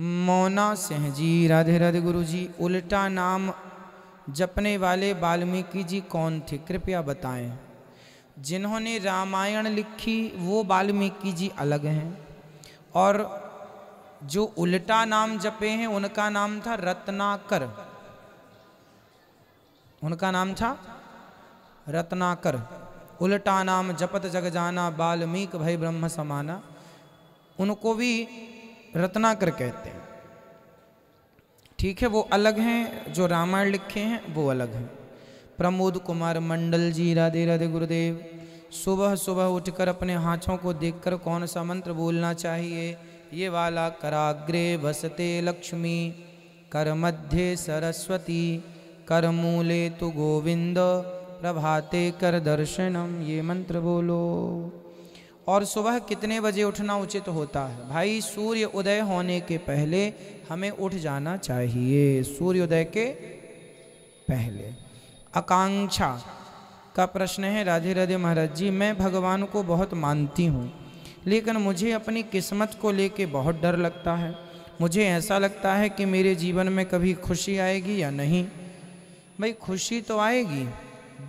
मौना सिंह जी राधे राधे गुरु जी उल्टा नाम जपने वाले वाल्मीकि जी कौन थे कृपया बताएं जिन्होंने रामायण लिखी वो वाल्मीकि जी अलग हैं और जो उल्टा नाम जपे हैं उनका नाम था रत्नाकर उनका नाम था रत्नाकर उल्टा नाम जपत जग जाना वाल्मीकि भय ब्रह्म समाना उनको भी रत्नाकर कहते हैं ठीक है वो अलग हैं जो रामायण लिखे हैं वो अलग हैं प्रमोद कुमार मंडल जी राधे राधे गुरुदेव सुबह सुबह उठकर अपने हाथों को देखकर कौन सा मंत्र बोलना चाहिए ये वाला कराग्रे वसते लक्ष्मी कर मध्य सरस्वती कर मूले तो गोविंद प्रभाते कर दर्शनम ये मंत्र बोलो और सुबह कितने बजे उठना उचित होता है भाई सूर्य उदय होने के पहले हमें उठ जाना चाहिए सूर्योदय के पहले आकांक्षा का प्रश्न है राधे राधे महाराज जी मैं भगवान को बहुत मानती हूँ लेकिन मुझे अपनी किस्मत को लेके बहुत डर लगता है मुझे ऐसा लगता है कि मेरे जीवन में कभी खुशी आएगी या नहीं भाई खुशी तो आएगी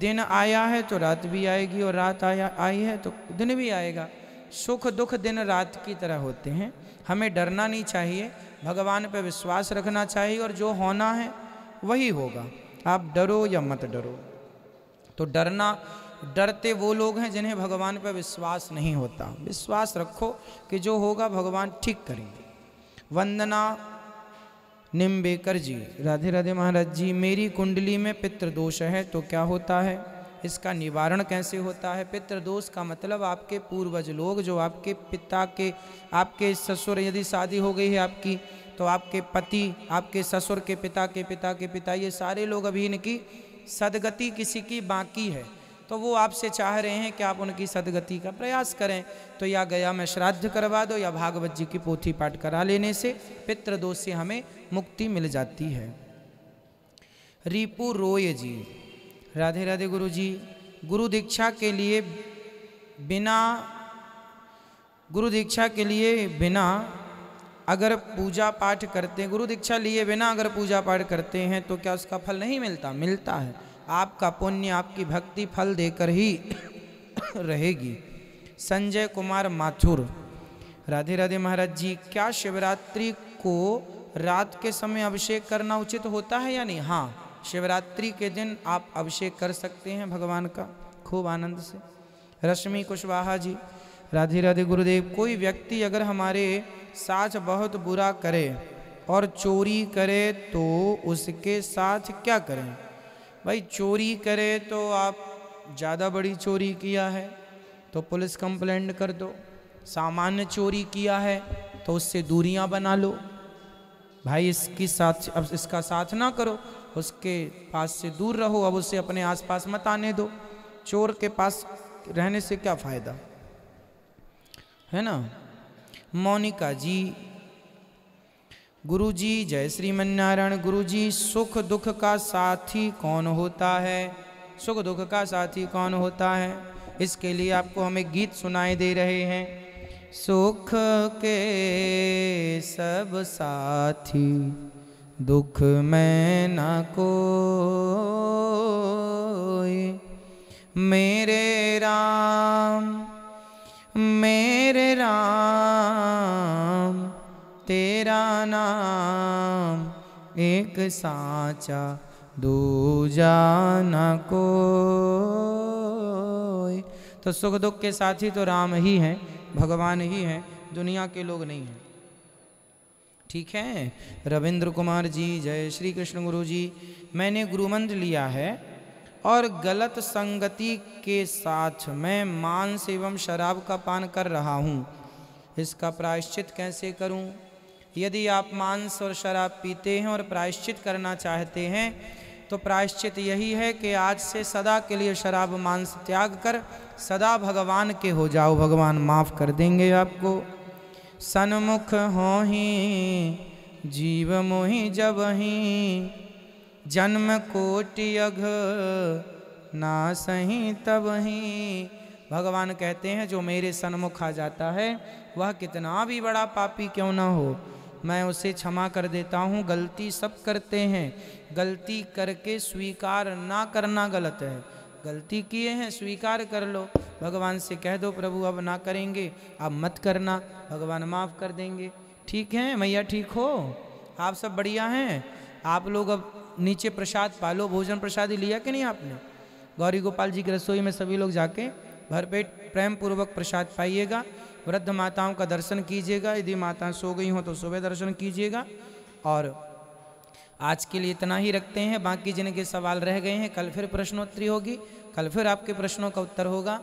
दिन आया है तो रात भी आएगी और रात आया आई है तो दिन भी आएगा सुख दुख दिन रात की तरह होते हैं हमें डरना नहीं चाहिए भगवान पर विश्वास रखना चाहिए और जो होना है वही होगा आप डरो या मत डरो तो डरना डरते वो लोग हैं जिन्हें भगवान पर विश्वास नहीं होता विश्वास रखो कि जो होगा भगवान ठीक करेंगे वंदना निम्बेकर जी राधे राधे महाराज जी मेरी कुंडली में पितृदोष है तो क्या होता है इसका निवारण कैसे होता है पितृदोष का मतलब आपके पूर्वज लोग जो आपके पिता के आपके ससुर यदि शादी हो गई है आपकी तो आपके पति आपके ससुर के पिता के पिता के पिता ये सारे लोग अभी इनकी सदगति किसी की बाकी है तो वो आपसे चाह रहे हैं कि आप उनकी सदगति का प्रयास करें तो या गया में श्राद्ध करवा दो या भागवत जी की पोथी पाठ करा लेने से पितृदोष से हमें मुक्ति मिल जाती है रिपु रोय जी राधे राधे गुरु जी गुरु दीक्षा के लिए बिना गुरु दीक्षा के लिए बिना अगर पूजा पाठ करते हैं गुरु दीक्षा लिए बिना अगर पूजा पाठ करते हैं तो क्या उसका फल नहीं मिलता मिलता है आपका पुण्य आपकी भक्ति फल देकर ही रहेगी संजय कुमार माथुर राधे राधे महाराज जी क्या शिवरात्रि को रात के समय अभिषेक करना उचित होता है या नहीं हाँ शिवरात्रि के दिन आप अभिषेक कर सकते हैं भगवान का खूब आनंद से रश्मि कुशवाहा जी राधे राधे गुरुदेव कोई व्यक्ति अगर हमारे साथ बहुत बुरा करे और चोरी करे तो उसके साथ क्या करें भाई चोरी करे तो आप ज़्यादा बड़ी चोरी किया है तो पुलिस कंप्लेंट कर दो सामान्य चोरी किया है तो उससे दूरियां बना लो भाई इसकी साथ अब इसका साथ ना करो उसके पास से दूर रहो अब उसे अपने आसपास मत आने दो चोर के पास रहने से क्या फ़ायदा है ना मोनिका जी गुरु जी जय श्रीमन्नारायण गुरु जी सुख दुख का साथी कौन होता है सुख दुख का साथी कौन होता है इसके लिए आपको हमें गीत सुनाई दे रहे हैं सुख के सब साथी दुख में ना कोई मेरे जाना नाम एक साचा दूजा न को तो सुख दुख के साथी तो राम ही हैं भगवान ही हैं दुनिया के लोग नहीं हैं ठीक है रविंद्र कुमार जी जय श्री कृष्ण गुरु जी मैंने गुरुमंत्र लिया है और गलत संगति के साथ मैं मांस एवं शराब का पान कर रहा हूँ इसका प्रायश्चित कैसे करूँ यदि आप मांस और शराब पीते हैं और प्रायश्चित करना चाहते हैं तो प्रायश्चित यही है कि आज से सदा के लिए शराब मांस त्याग कर सदा भगवान के हो जाओ भगवान माफ़ कर देंगे आपको सन्मुख हो ही जीव मोहि जब ही जन्म कोटि अघ ना सही तब ही भगवान कहते हैं जो मेरे सन्मुख आ जाता है वह कितना भी बड़ा पापी क्यों ना हो मैं उसे क्षमा कर देता हूँ गलती सब करते हैं गलती करके स्वीकार ना करना गलत है गलती किए हैं स्वीकार कर लो भगवान से कह दो प्रभु अब ना करेंगे अब मत करना भगवान माफ़ कर देंगे ठीक है मैया ठीक हो आप सब बढ़िया हैं आप लोग अब नीचे प्रसाद पालो भोजन प्रसाद ही लिया कि नहीं आपने गौरी गोपाल जी की रसोई में सभी लोग जाके भरपेट प्रेम पूर्वक प्रसाद पाइएगा वृद्ध माताओं का दर्शन कीजिएगा यदि माता सो गई हो तो सुबह दर्शन कीजिएगा और आज के लिए इतना ही रखते हैं बाकी जिनके सवाल रह गए हैं कल फिर प्रश्नोत्तरी होगी कल फिर आपके प्रश्नों का उत्तर होगा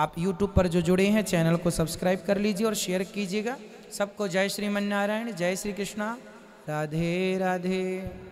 आप YouTube पर जो जुड़े हैं चैनल को सब्सक्राइब कर लीजिए और शेयर कीजिएगा सबको जय श्री मन नारायण जय श्री कृष्णा राधे राधे